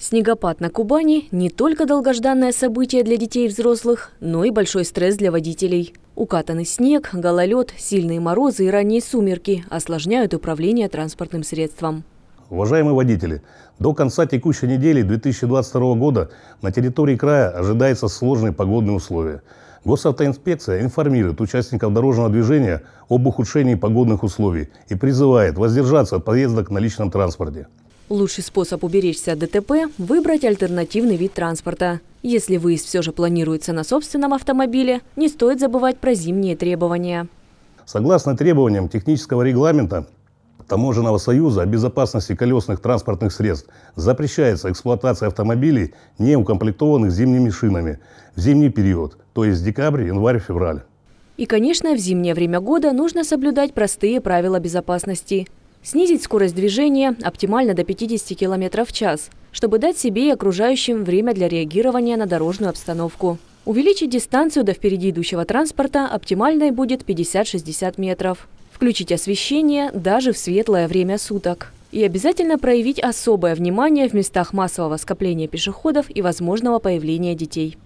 Снегопад на Кубани – не только долгожданное событие для детей и взрослых, но и большой стресс для водителей. Укатанный снег, гололед, сильные морозы и ранние сумерки осложняют управление транспортным средством. Уважаемые водители, до конца текущей недели 2022 года на территории края ожидаются сложные погодные условия. Госавтоинспекция информирует участников дорожного движения об ухудшении погодных условий и призывает воздержаться от поездок на личном транспорте. Лучший способ уберечься от ДТП – выбрать альтернативный вид транспорта. Если выезд все же планируется на собственном автомобиле, не стоит забывать про зимние требования. Согласно требованиям технического регламента Таможенного союза о безопасности колесных транспортных средств запрещается эксплуатация автомобилей, не укомплектованных зимними шинами, в зимний период, то есть декабрь, январь, февраль. И, конечно, в зимнее время года нужно соблюдать простые правила безопасности. Снизить скорость движения оптимально до 50 км в час, чтобы дать себе и окружающим время для реагирования на дорожную обстановку. Увеличить дистанцию до впереди идущего транспорта оптимальной будет 50-60 метров. Включить освещение даже в светлое время суток. И обязательно проявить особое внимание в местах массового скопления пешеходов и возможного появления детей.